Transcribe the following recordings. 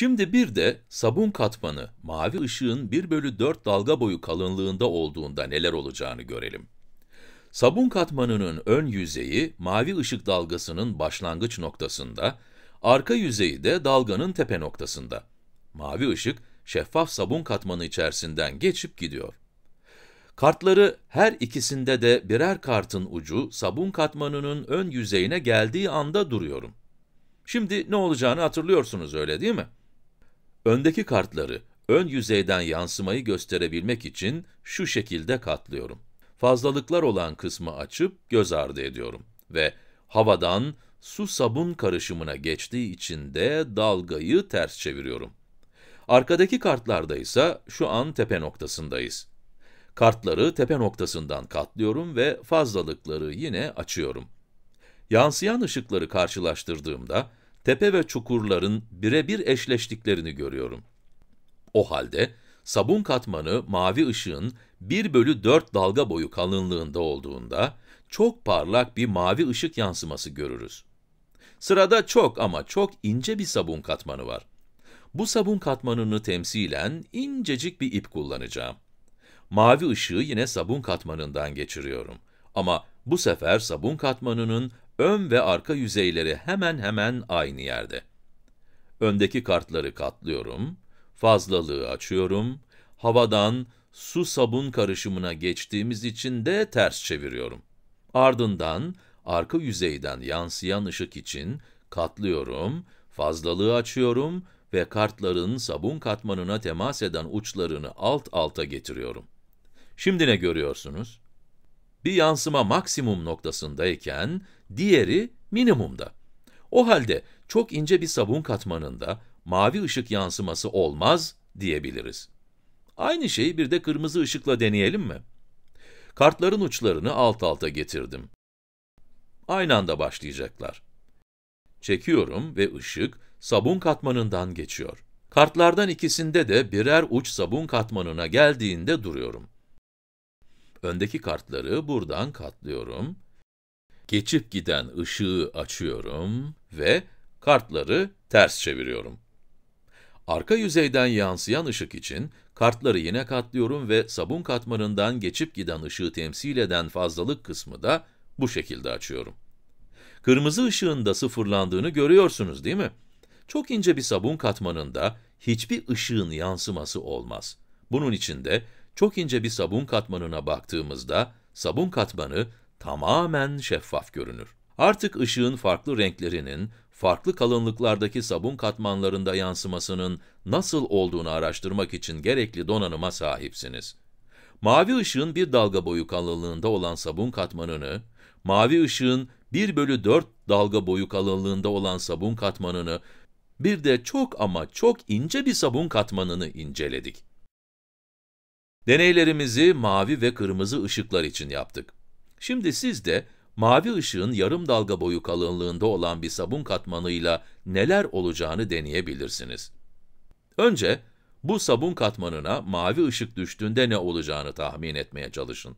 Şimdi bir de sabun katmanı mavi ışığın 1 bölü 4 dalga boyu kalınlığında olduğunda neler olacağını görelim. Sabun katmanının ön yüzeyi mavi ışık dalgasının başlangıç noktasında, arka yüzeyi de dalganın tepe noktasında. Mavi ışık şeffaf sabun katmanı içerisinden geçip gidiyor. Kartları her ikisinde de birer kartın ucu sabun katmanının ön yüzeyine geldiği anda duruyorum. Şimdi ne olacağını hatırlıyorsunuz öyle değil mi? Öndeki kartları ön yüzeyden yansımayı gösterebilmek için şu şekilde katlıyorum. Fazlalıklar olan kısmı açıp göz ardı ediyorum ve havadan su sabun karışımına geçtiği için de dalgayı ters çeviriyorum. Arkadaki kartlarda ise şu an tepe noktasındayız. Kartları tepe noktasından katlıyorum ve fazlalıkları yine açıyorum. Yansıyan ışıkları karşılaştırdığımda, tepe ve çukurların birebir eşleştiklerini görüyorum. O halde sabun katmanı mavi ışığın 1 bölü 4 dalga boyu kalınlığında olduğunda çok parlak bir mavi ışık yansıması görürüz. Sırada çok ama çok ince bir sabun katmanı var. Bu sabun katmanını temsilen incecik bir ip kullanacağım. Mavi ışığı yine sabun katmanından geçiriyorum. Ama bu sefer sabun katmanının ön ve arka yüzeyleri hemen hemen aynı yerde. Öndeki kartları katlıyorum, fazlalığı açıyorum, havadan su sabun karışımına geçtiğimiz için de ters çeviriyorum. Ardından arka yüzeyden yansıyan ışık için katlıyorum, fazlalığı açıyorum ve kartların sabun katmanına temas eden uçlarını alt alta getiriyorum. Şimdi ne görüyorsunuz? Bir yansıma maksimum noktasındayken diğeri minimumda. O halde çok ince bir sabun katmanında mavi ışık yansıması olmaz diyebiliriz. Aynı şeyi bir de kırmızı ışıkla deneyelim mi? Kartların uçlarını alt alta getirdim. Aynı anda başlayacaklar. Çekiyorum ve ışık sabun katmanından geçiyor. Kartlardan ikisinde de birer uç sabun katmanına geldiğinde duruyorum öndeki kartları buradan katlıyorum. Geçip giden ışığı açıyorum ve kartları ters çeviriyorum. Arka yüzeyden yansıyan ışık için kartları yine katlıyorum ve sabun katmanından geçip giden ışığı temsil eden fazlalık kısmı da bu şekilde açıyorum. Kırmızı ışığın da sıfırlandığını görüyorsunuz değil mi? Çok ince bir sabun katmanında hiçbir ışığın yansıması olmaz. Bunun için de çok ince bir sabun katmanına baktığımızda sabun katmanı tamamen şeffaf görünür. Artık ışığın farklı renklerinin, farklı kalınlıklardaki sabun katmanlarında yansımasının nasıl olduğunu araştırmak için gerekli donanıma sahipsiniz. Mavi ışığın bir dalga boyu kalınlığında olan sabun katmanını, mavi ışığın 1 bölü 4 dalga boyu kalınlığında olan sabun katmanını, bir de çok ama çok ince bir sabun katmanını inceledik. Deneylerimizi mavi ve kırmızı ışıklar için yaptık. Şimdi siz de mavi ışığın yarım dalga boyu kalınlığında olan bir sabun katmanıyla neler olacağını deneyebilirsiniz. Önce bu sabun katmanına mavi ışık düştüğünde ne olacağını tahmin etmeye çalışın.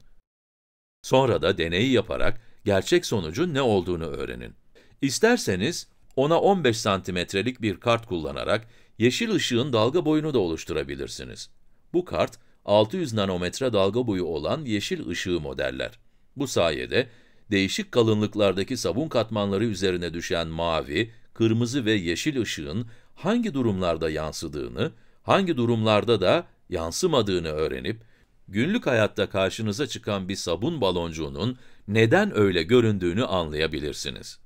Sonra da deneyi yaparak gerçek sonucun ne olduğunu öğrenin. İsterseniz ona 15 santimetrelik bir kart kullanarak yeşil ışığın dalga boyunu da oluşturabilirsiniz. Bu kart, 600 nanometre dalga boyu olan yeşil ışığı modeller. Bu sayede değişik kalınlıklardaki sabun katmanları üzerine düşen mavi, kırmızı ve yeşil ışığın hangi durumlarda yansıdığını, hangi durumlarda da yansımadığını öğrenip, günlük hayatta karşınıza çıkan bir sabun baloncuğunun neden öyle göründüğünü anlayabilirsiniz.